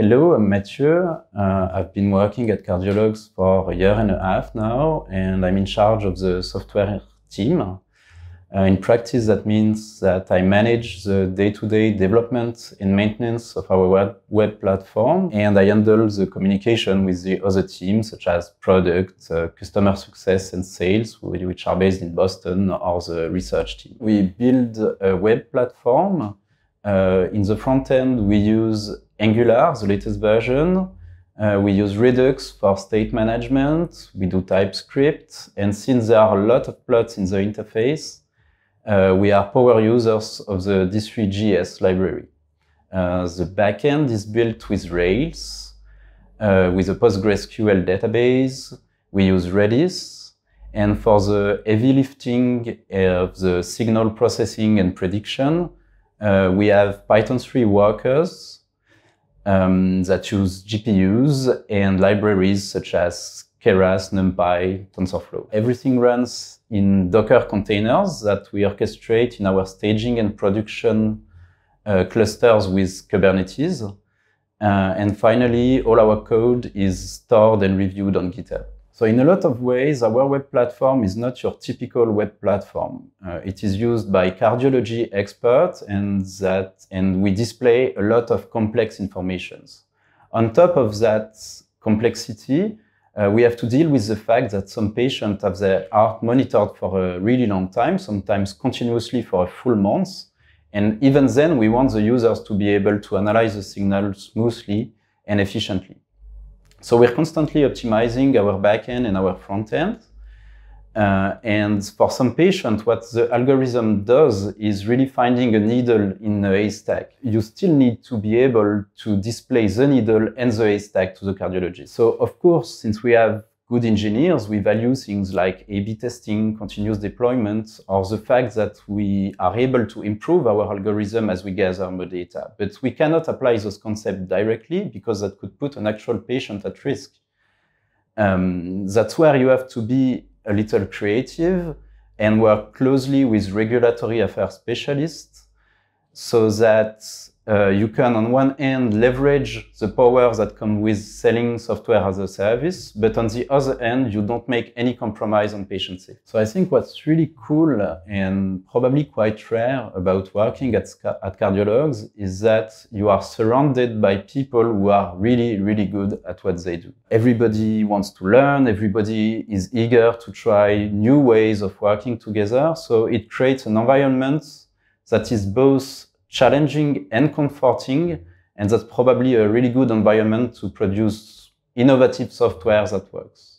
Hello, I'm Mathieu. Uh, I've been working at Cardiologs for a year and a half now, and I'm in charge of the software team. Uh, in practice, that means that I manage the day-to-day development and maintenance of our web, web, platform, and I handle the communication with the other teams, such as product, uh, customer success, and sales, which are based in Boston, or the research team. We build a web platform uh, in the front end, we use Angular, the latest version. Uh, we use Redux for state management. We do TypeScript. And since there are a lot of plots in the interface, uh, we are power users of the d 3 library. Uh, the backend is built with Rails, uh, with a PostgreSQL database. We use Redis. And for the heavy lifting of the signal processing and prediction, uh, we have Python 3 workers um, that use GPUs and libraries such as Keras, NumPy, TensorFlow. Everything runs in Docker containers that we orchestrate in our staging and production uh, clusters with Kubernetes. Uh, and finally, all our code is stored and reviewed on GitHub. So in a lot of ways, our web platform is not your typical web platform. Uh, it is used by cardiology experts and, that, and we display a lot of complex informations. On top of that complexity, uh, we have to deal with the fact that some patients have their heart monitored for a really long time, sometimes continuously for a full month. And even then, we want the users to be able to analyze the signal smoothly and efficiently. So we're constantly optimizing our backend and our front end. Uh, and for some patients, what the algorithm does is really finding a needle in a haystack. You still need to be able to display the needle and the haystack to the cardiologist. So of course, since we have good engineers, we value things like A-B testing, continuous deployment, or the fact that we are able to improve our algorithm as we gather more data. But we cannot apply those concepts directly because that could put an actual patient at risk. Um, that's where you have to be a little creative and work closely with regulatory affairs specialists so that uh, you can, on one hand, leverage the power that comes with selling software as a service, but on the other hand, you don't make any compromise on patient safety. So I think what's really cool and probably quite rare about working at, at cardiologs is that you are surrounded by people who are really, really good at what they do. Everybody wants to learn, everybody is eager to try new ways of working together, so it creates an environment that is both challenging and comforting. And that's probably a really good environment to produce innovative software that works.